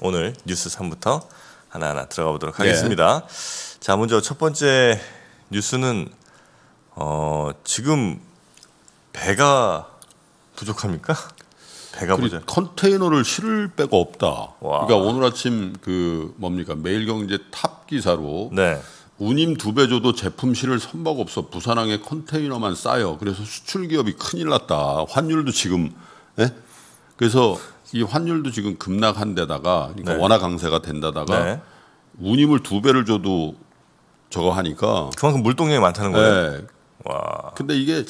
오늘 뉴스 3부터 하나하나 들어가 보도록 예. 하겠습니다. 네. 자, 먼저 첫 번째 뉴스는 어, 지금 배가 부족합니까? 배가 부족. 컨테이너를 실을 배가 없다. 와. 그러니까 오늘 아침 그 뭡니까 매일경제 탑 기사로 네. 운임 두 배 줘도 제품 실을 선박 없어 부산항에 컨테이너만 쌓여 그래서 수출 기업이 큰일 났다. 환율도 지금 예? 그래서 이 환율도 지금 급락한 데다가 그러니까 네. 원화 강세가 된다다가 네. 운임을 두 배를 줘도 저거 하니까 그만큼 물동량이 많다는 거예요. 네. 와. 근데 이게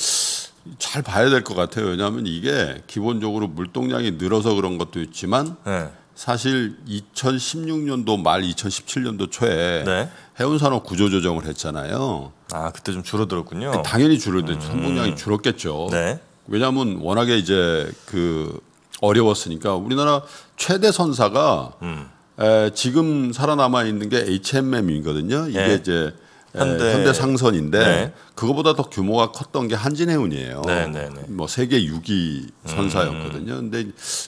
잘 봐야 될 것 같아요. 왜냐하면 이게 기본적으로 물동량이 늘어서 그런 것도 있지만 네. 사실 2016년도 말 2017년도 초에 네. 해운산업 구조조정을 했잖아요. 아 그때 좀 줄어들었군요. 당연히 줄어들죠. 음. 선봉량이 줄었겠죠. 네. 왜냐하면 워낙에 이제 그 어려웠으니까 우리나라 최대 선사가 음. 에, 지금 살아남아 있는 게 HMM이거든요. 이게 네. 이제 현대, 현대 상선인데 네. 그거보다 더 규모가 컸던 게 한진해운이에요. 네, 네, 네. 뭐 세계 6위 음. 선사였거든요. 음. 근데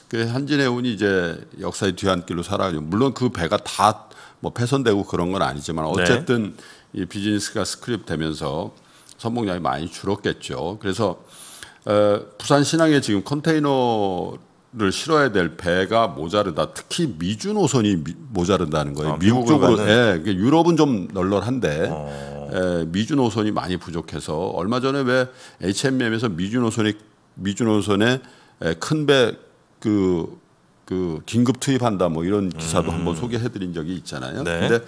그 한진해운이 이제 역사의 뒤안길로 살아가죠. 물론 그 배가 다뭐훼선되고 그런 건 아니지만 네. 어쨌든 이 비즈니스가 스크립 되면서 선봉량이 많이 줄었겠죠. 그래서 어, 부산 신항에 지금 컨테이너 를 실어야 될 배가 모자르다. 특히 미주 노선이 모자른다는 거예요. 아, 미국 쪽으로. 가는... 예, 유럽은 좀 널널한데 어... 예, 미주 노선이 많이 부족해서 얼마 전에 왜 HMM에서 미주 노선이 미주 노선에 예, 큰배 그 그 긴급 투입한다 뭐 이런 기사도 음. 한번 소개해드린 적이 있잖아요. 네. 근데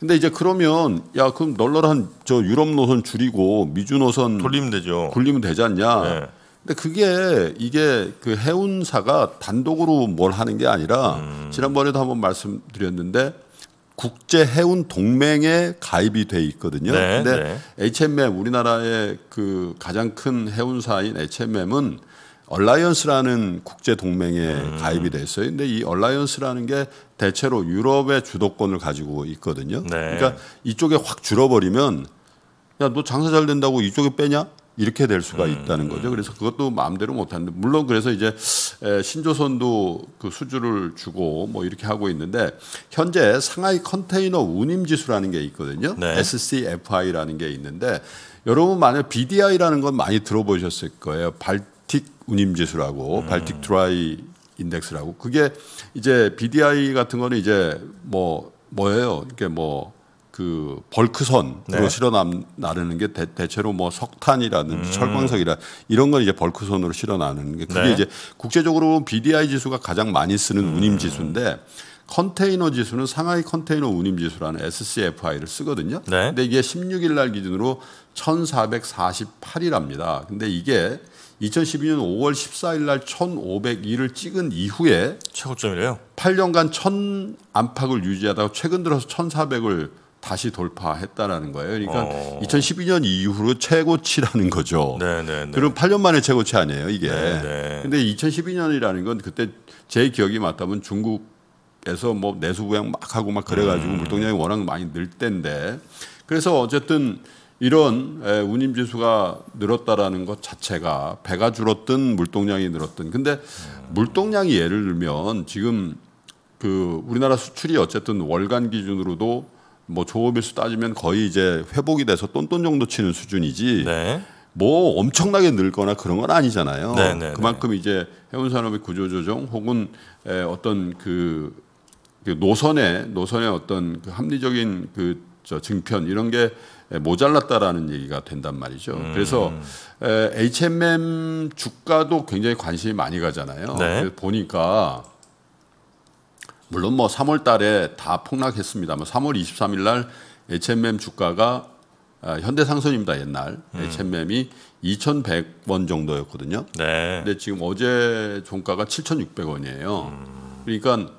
근데 이제 그러면 야 그럼 널널한 저 유럽 노선 줄이고 미주 노선 돌리면 되죠. 굴리면 되지 않냐? 네. 근데 그게 이게 그 해운사가 단독으로 뭘 하는 게 아니라 음. 지난번에도 한번 말씀드렸는데 국제 해운 동맹에 가입이 돼 있거든요. 네, 근데 네. HMM 우리나라의 그 가장 큰 해운사인 HMM은 얼라이언스라는 국제 동맹에 음. 가입이 돼 있어요. 근데 이 얼라이언스라는 게 대체로 유럽의 주도권을 가지고 있거든요. 네. 그러니까 이쪽에 확 줄어버리면 야 너 장사 잘 된다고 이쪽에 빼냐? 이렇게 될 수가 음, 있다는 거죠. 음. 그래서 그것도 마음대로 못 하는데 물론 그래서 이제 신조선도 그 수주를 주고 뭐 이렇게 하고 있는데 현재 상하이 컨테이너 운임 지수라는 게 있거든요. 네. SCFI라는 게 있는데 여러분 만약 BDI라는 건 많이 들어보셨을 거예요. 발틱 운임 지수라고 음. 발틱 드라이 인덱스라고 그게 이제 BDI 같은 거는 이제 뭐 뭐예요? 이게 뭐그 벌크선으로 네. 실어 나르는 게 대, 체로뭐 석탄이라든지 음. 철광석이라 이런 걸 이제 벌크선으로 실어 나르는 게 그게 네. 이제 국제적으로 보면 BDI 지수가 가장 많이 쓰는 음. 운임 지수인데 컨테이너 지수는 상하이 컨테이너 운임 지수라는 SCFI를 쓰거든요. 네. 근데 이게 16일 날 기준으로 1448이랍니다. 근데 이게 2012년 5월 14일 날1 5 0 2을 찍은 이후에 최고점이래요. 8년간 1,000 안팎을 유지하다가 최근 들어서 1,400을 다시 돌파했다라는 거예요. 그러니까 어. 2012년 이후로 최고치라는 거죠. 네네네. 네, 네. 그럼 8년 만에 최고치 아니에요, 이게. 네네. 네. 근데 2012년이라는 건 그때 제 기억이 맞다면 중국에서 뭐 내수부양 막 하고 막 그래가지고 음. 물동량이 워낙 많이 늘 때인데 그래서 어쨌든 이런 운임 지수가 늘었다라는 것 자체가 배가 줄었든 물동량이 늘었든 근데 음. 물동량이 예를 들면 지금 그 우리나라 수출이 어쨌든 월간 기준으로도 뭐 조업일수 따지면 거의 이제 회복이 돼서 똔똔 정도 치는 수준이지 네. 뭐 엄청나게 늘거나 그런 건 아니잖아요. 네, 네, 네, 그만큼 이제 해운 산업의 구조 조정 혹은 에 어떤 그, 그 노선의 노선의 어떤 그 합리적인 그 저 증편 이런 게 모자랐다라는 얘기가 된단 말이죠. 음. 그래서 에, HMM 주가도 굉장히 관심이 많이 가잖아요. 네. 보니까 물론 뭐 3월 달에 다폭락했습니다뭐 3월 23일 날 H&M 주가가 아, 현대상선입니다. 옛날 음. H&M이 2,100원 정도였거든요. 네. 근데 지금 어제 종가가 7,600원이에요. 음. 그러니까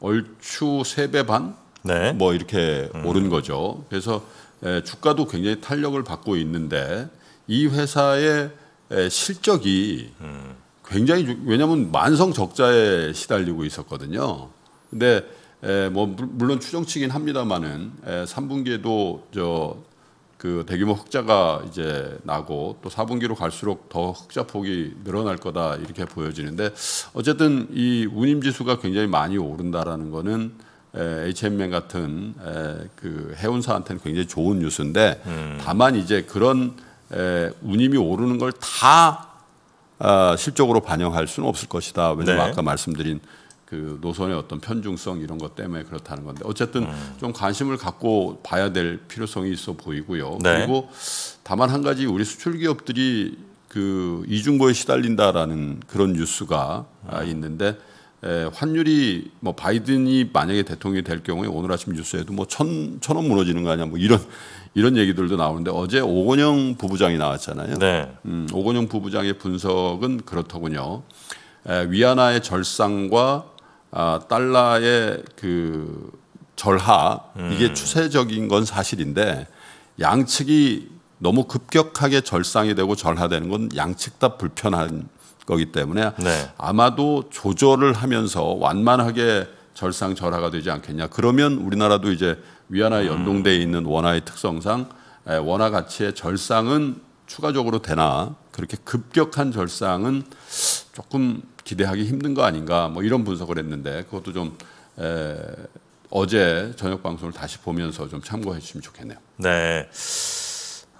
얼추 3배 반? 네. 뭐 이렇게 음. 오른 거죠. 그래서 에, 주가도 굉장히 탄력을 받고 있는데 이 회사의 에, 실적이 음. 굉장히 왜냐하면 만성 적자에 시달리고 있었거든요. 근데 에, 뭐 물론 추정치긴 합니다만은 3분기에도 저 그 대규모 흑자가 이제 나고 또 4분기로 갈수록 더 흑자 폭이 늘어날 거다 이렇게 보여지는데 어쨌든 이 운임 지수가 굉장히 많이 오른다라는 거는 에, HMN 같은 에, 그 해운사한테는 굉장히 좋은 뉴스인데 음. 다만 이제 그런 에, 운임이 오르는 걸다 아, 실적으로 반영할 수는 없을 것이다. 왜냐하면 네. 아까 말씀드린 그 노선의 어떤 편중성 이런 것 때문에 그렇다는 건데 어쨌든 음. 좀 관심을 갖고 봐야 될 필요성이 있어 보이고요. 네. 그리고 다만 한 가지 우리 수출 기업들이 그 이중고에 시달린다라는 그런 뉴스가 음. 아, 있는데 에, 환율이 뭐 바이든이 만약에 대통령이 될 경우에 오늘 아침 뉴스에도 뭐천천 원 무너지는 거 아니야 뭐 이런 이런 얘기들도 나오는데 어제 오건영 부부장이 나왔잖아요. 네. 음, 오건영 부부장의 분석은 그렇더군요. 에, 위안화의 절상과 아, 달러의 그 절하 음. 이게 추세적인 건 사실인데 양측이 너무 급격하게 절상이 되고 절하되는 건 양측 다 불편한 거기 때문에 네. 아마도 조절을 하면서 완만하게 절상 절하가 되지 않겠냐. 그러면 우리나라도 이제 위안화에 음. 연동돼 있는 원화의 특성상 원화 가치의 절상은 추가적으로 되나 그렇게 급격한 절상은 조금 기대하기 힘든 거 아닌가 뭐 이런 분석을 했는데 그것도 좀 에, 어제 저녁 방송을 다시 보면서 좀 참고해 주시면 좋겠네요. 네.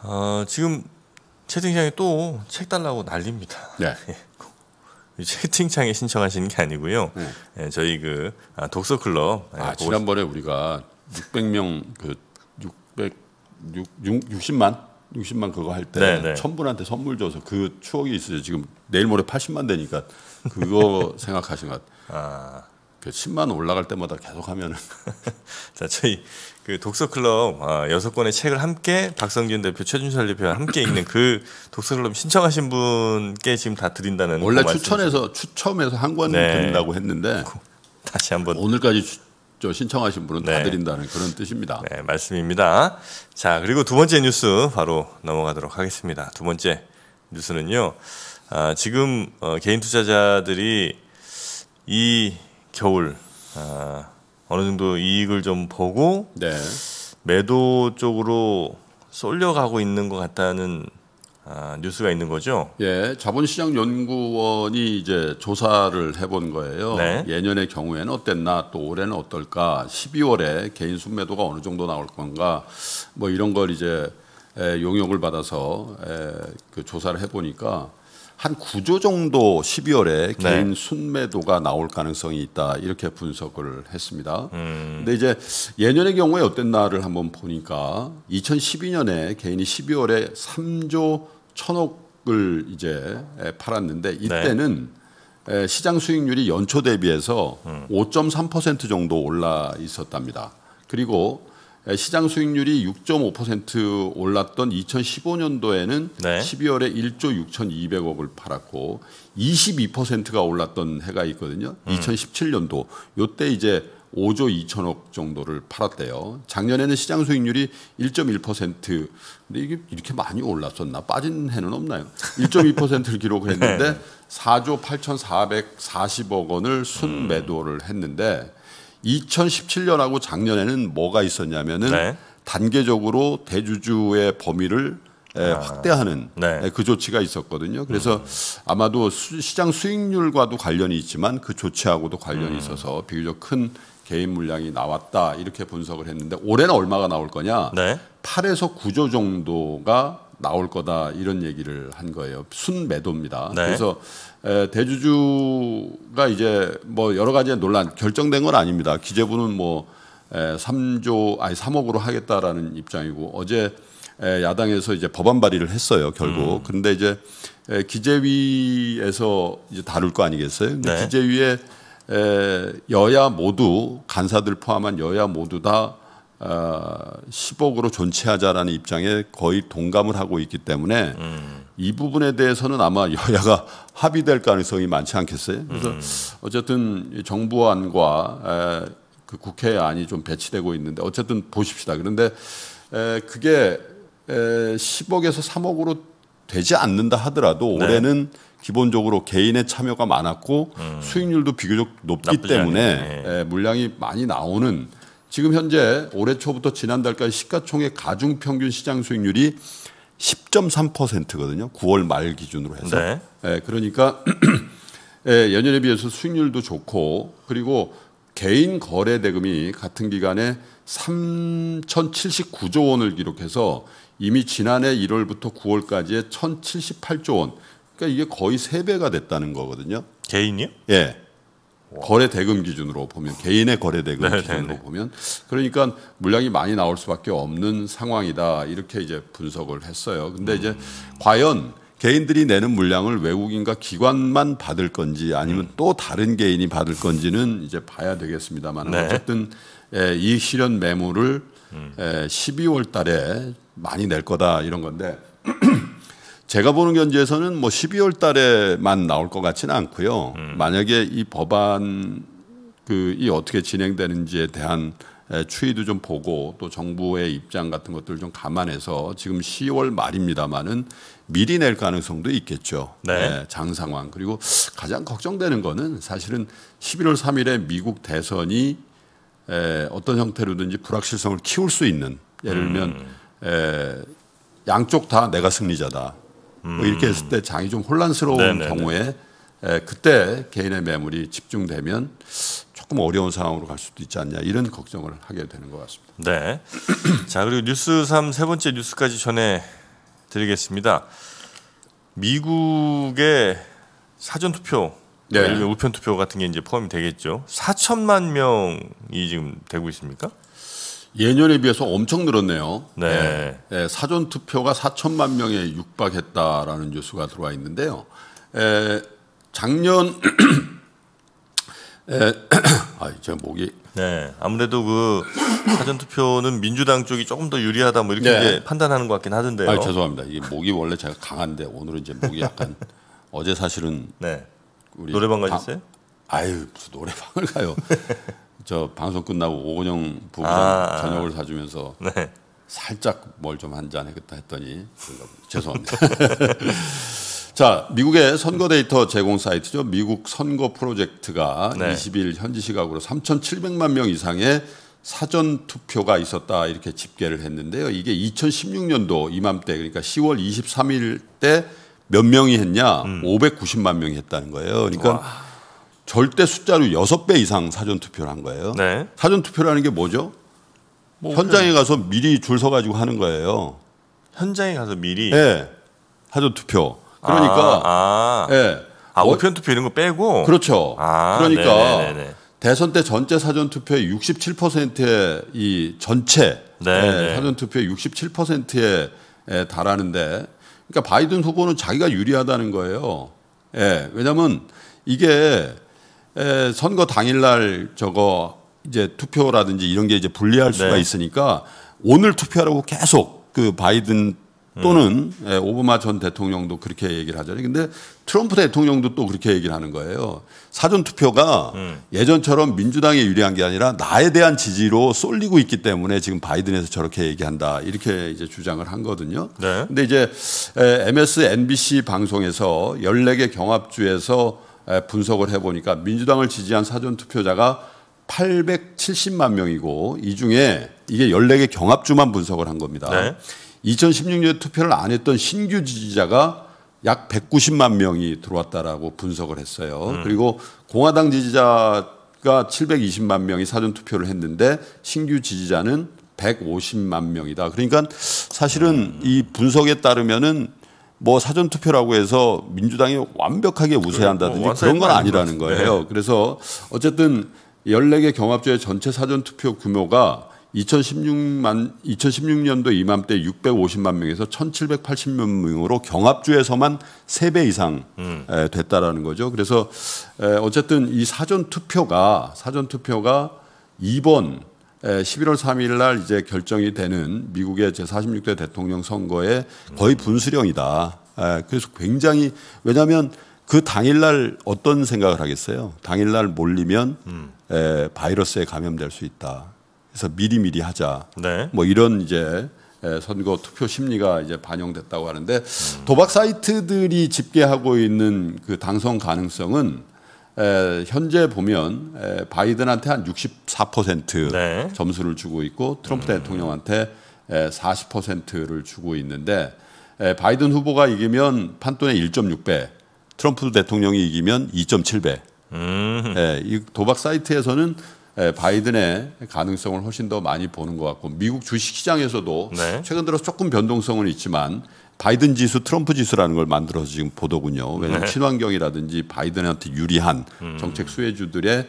어, 지금 채팅창에 또 책 달라고 난립니다. 네. 채팅창에 신청하시는 게 아니고요. 네. 네, 저희 그 아, 독서 클럽. 예, 아, 지난번에 우리가 600명 그 600, 6, 60만 60만 그거 할때 네, 네. 천분한테 선물 줘서 그 추억이 있어요. 지금 내일 모레 80만 되니까 그거 생각하신 것. 아. 그 10만 올라갈 때마다 계속 하면은 자 저희 그 독서 클럽 아, 여섯 권의 책을 함께 박성균 대표, 최준철 대표와 함께 읽는 그 독서 클럽 신청하신 분께 지금 다 드린다는 원래 그 추천해서 추첨해서 한권 네. 드린다고 했는데 다시 한번 오늘까지 추, 저 신청하신 분은 네. 다 드린다는 그런 뜻입니다. 네, 말씀입니다. 자, 그리고 두 번째 뉴스 바로 넘어가도록 하겠습니다. 두 번째 뉴스는요. 아, 지금 어, 개인 투자자들이 이 겨울 아, 어느 정도 이익을 좀 보고 네. 매도 쪽으로 쏠려가고 있는 것 같다는 아, 뉴스가 있는 거죠? 예, 자본시장연구원이 이제 조사를 해본 거예요. 네. 예년의 경우에는 어땠나, 또 올해는 어떨까, 12월에 개인 순매도가 어느 정도 나올 건가, 뭐 이런 걸 이제 에, 용역을 받아서 에, 그 조사를 해보니까 한 9조 정도 12월에 개인 순매도가 나올 가능성이 있다 이렇게 분석을 했습니다. 음. 근데 이제 예년의 경우에 어땠나를 한번 보니까 2012년에 개인이 12월에 3조 천억을 이제 팔았는데 네. 이때는 네. 시장 수익률이 연초 대비해서 음. 5.3% 정도 올라 있었답니다. 그리고 시장 수익률이 6.5% 올랐던 2015년도에는 네. 12월에 1조 6,200억을 팔았고 22%가 올랐던 해가 있거든요. 음. 2017년도 요때 이제 5조 2천억 정도를 팔았대요. 작년에는 시장 수익률이 1.1% 근데 이게 이렇게 많이 올랐었나? 빠진 해는 없나요? 1.2%를 기록했는데 네. 4조 8,440억 원을 순매도를 했는데 2017년하고 작년에는 뭐가 있었냐면은 네. 단계적으로 대주주의 범위를 에, 아, 확대하는 네. 에, 그 조치가 있었거든요. 그래서 음. 아마도 수, 시장 수익률과도 관련이 있지만 그 조치하고도 관련이 음. 있어서 비교적 큰 개인 물량이 나왔다 이렇게 분석을 했는데 올해는 얼마가 나올 거냐? 네. 8에서 9조 정도가 나올 거다 이런 얘기를 한 거예요. 순 매도입니다. 네. 그래서 대주주가 이제 뭐 여러 가지 논란 결정된 건 아닙니다. 기재부는 뭐 3조 아니 3억으로 하겠다라는 입장이고 어제 야당에서 이제 법안 발의를 했어요 결국. 음. 근데 이제 기재위에서 이제 다룰 거 아니겠어요? 근데 네. 기재위에 여야 모두 간사들 포함한 여야 모두 다 10억으로 아, 존치하자라는 입장에 거의 동감을 하고 있기 때문에 음. 이 부분에 대해서는 아마 여야가 합의될 가능성이 많지 않겠어요? 그래서 음. 어쨌든 정부안과 그 국회안이 좀 배치되고 있는데 어쨌든 보십시다. 그런데 그게 10억에서 3억으로 되지 않는다 하더라도 네. 올해는 기본적으로 개인의 참여가 많았고 음. 수익률도 비교적 높기 때문에 예. 예, 물량이 많이 나오는 지금 현재 올해 초부터 지난달까지 시가총액 가중 평균 시장 수익률이 10.3%거든요. 9월 말 기준으로 해서. 네. 예, 그러니까 예, 연년에 비해서 수익률도 좋고 그리고 개인 거래 대금이 같은 기간에 3,079조 원을 기록해서 이미 지난해 1월부터 9월까지의 1,078조 원, 그러니까 이게 거의 세배가 됐다는 거거든요. 개인이요? 예. 거래 대금 기준으로 보면 개인의 거래 대금 네, 네 기준으로 네, 네. 보면 그러니까 물량이 많이 나올 수밖에 없는 상황이다 이렇게 이제 분석을 했어요. 근데 음. 이제 과연 개인들이 내는 물량을 외국인과 기관만 받을 건지 아니면 음. 또 다른 개인이 받을 건지는 이제 봐야 되겠습니다만 네. 어쨌든 예, 이 실현 매물을 음. 예, 12월 달에 많이 낼 거다 이런 건데 제가 보는 견지에서는 뭐 12월 달에만 나올 것 같지는 않고요. 음. 만약에 이 법안 그 이 어떻게 진행되는지에 대한 추이도 좀 보고 또 정부의 입장 같은 것들을 좀 감안해서 지금 10월 말입니다마는 미리 낼 가능성도 있겠죠. 네. 네, 장 상황. 그리고 가장 걱정되는 거는 사실은 11월 3일에 미국 대선이 에, 어떤 형태로든지 불확실성을 키울 수 있는 예를 들면 음. 에, 양쪽 다 내가 승리자다. 뭐 이렇게 음. 했을 때 장이 좀 혼란스러운 네네네. 네, 네. 경우에 에, 그때 개인의 매물이 집중되면 조금 어려운 상황으로 갈 수도 있지 않냐 이런 걱정을 하게 되는 것 같습니다. 네. 자 그리고 뉴스 3 세 번째 뉴스까지 전해 드리겠습니다. 미국의 사전 투표, 네. 우편 투표 같은 게 이제 포함이 되겠죠. 4천만 명이 지금 되고 있습니까? 예년에 비해서 엄청 늘었네요. 네. 예, 예, 사전 투표가 4천만 명에 육박했다라는 뉴스가 들어와 있는데요. 에, 예, 작년 에, 아, 이제 목이 네. 아무래도 그 사전 투표는 민주당 쪽이 조금 더 유리하다 뭐 이렇게 네. 판단하는 것 같긴 하던데요. 아, 죄송합니다. 이게 목이 원래 제가 강한데 오늘은 이제 목이 약간 어제 사실은 네. 노래방 가셨어요? 아유 무슨 노래방을 가요. 저 방송 끝나고 오건영 부부랑 아, 아, 저녁을 사주면서 네. 살짝 뭘 좀한잔 했다 했더니 죄송합니다. 자, 미국의 선거 데이터 제공 사이트죠. 미국 선거 프로젝트가 네. 20일 현지 시각으로 3,700만 명 이상의 사전 투표가 있었다 이렇게 집계를 했는데요. 이게 2016년도 이맘때 그러니까 10월 23일 때 몇 명이 했냐? 음. 590만 명이 했다는 거예요. 그러니까 와. 절대 숫자로 6배 이상 사전 투표를 한 거예요. 네. 사전 투표라는 게 뭐죠? 뭐 현장에 가서 미리 줄 서 가지고 하는 거예요. 현장에 가서 미리. 네. 사전 투표. 그러니까 아, 아. 네. 아 우편 뭐 투표 이런 거 빼고. 그렇죠. 아, 그러니까 네네네네. 네, 네, 네. 대선 때 전체 사전 투표의 67%의 이 전체 네, 사전 투표의 67%에 달하는데 그러니까 바이든 후보는 자기가 유리하다는 거예요. 예. 왜냐면 이게 선거 당일날 저거 이제 투표라든지 이런 게 이제 불리할 수가 네. 있으니까 오늘 투표하라고 계속 그 바이든 또는 음. 오바마 전 대통령도 그렇게 얘기를 하잖아요. 근데 트럼프 대통령도 또 그렇게 얘기를 하는 거예요. 사전 투표가 음. 예전처럼 민주당에 유리한 게 아니라 나에 대한 지지로 쏠리고 있기 때문에 지금 바이든에서 저렇게 얘기한다. 이렇게 이제 주장을 한 거든요. 네. 근데 이제 MS, NBC 방송에서 14개 경합주에서 분석을 해보니까 민주당을 지지한 사전투표자가 870만 명이고 이 중에 이게 14개 경합주만 분석을 한 겁니다. 네. 2016년에 투표를 안 했던 신규 지지자가 약 190만 명이 들어왔다라고 분석을 했어요. 음. 그리고 공화당 지지자가 720만 명이 사전 투표를 했는데 신규 지지자는 150만 명이다. 그러니까 사실은 음. 이 분석에 따르면은 뭐 사전 투표라고 해서 민주당이 완벽하게 우세한다든지 네, 뭐 그런 건 아니라는 거예요. 네. 그래서 어쨌든 14개 경합주의 전체 사전 투표 규모가 2016만 2016년도 이맘때 650만 명에서 1,780만 명으로 경합주에서만 3배 이상 음. 에, 됐다라는 거죠. 그래서 에, 어쨌든 이 사전 투표가 사전 투표가 이번 11월 3일 날 이제 결정이 되는 미국의 제46대 대통령 선거에 거의 분수령이다. 그래서 굉장히 왜냐하면 그 당일날 어떤 생각을 하겠어요? 당일날 몰리면 음. 에, 바이러스에 감염될 수 있다. 그래서 미리 미리 하자. 네. 뭐 이런 이제 선거 투표 심리가 이제 반영됐다고 하는데 음. 도박 사이트들이 집계하고 있는 그 당선 가능성은 에, 현재 보면 에, 바이든한테 한 64% 네. 점수를 주고 있고 트럼프 음. 대통령한테 에, 40%를 주고 있는데 에, 바이든 후보가 이기면 판돈의 1.6배, 트럼프 대통령이 이기면 2.7배. 음. 에, 이 도박 사이트에서는 에, 바이든의 가능성을 훨씬 더 많이 보는 것 같고 미국 주식 시장에서도 네. 최근 들어 서 조금 변동성은 있지만 바이든 지수, 트럼프 지수라는 걸 만들어서 지금 보더군요. 왜냐하면 네. 친환경이라든지 바이든한테 유리한 음. 정책 수혜주들의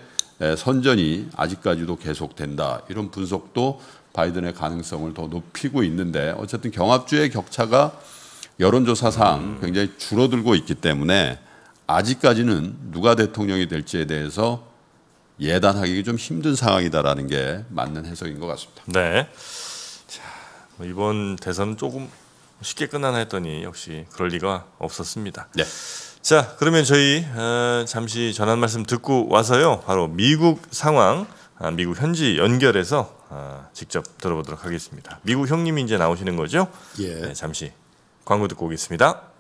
선전이 아직까지도 계속된다. 이런 분석도 바이든의 가능성을 더 높이고 있는데 어쨌든 경합주의 격차가 여론조사상 음. 굉장히 줄어들고 있기 때문에 아직까지는 누가 대통령이 될지에 대해서 예단하기 좀 힘든 상황이다라는 게 맞는 해석인 것 같습니다. 네. 자, 뭐 이번 대선은 조금 쉽게 끝나나 했더니 역시 그럴 리가 없었습니다. 네. 자, 그러면 저희 어, 잠시 전한 말씀 듣고 와서요. 바로 미국 상황, 아, 미국 현지 연결해서 아, 직접 들어보도록 하겠습니다. 미국 형님이 이제 나오시는 거죠? 예. 네, 잠시 광고 듣고 오겠습니다.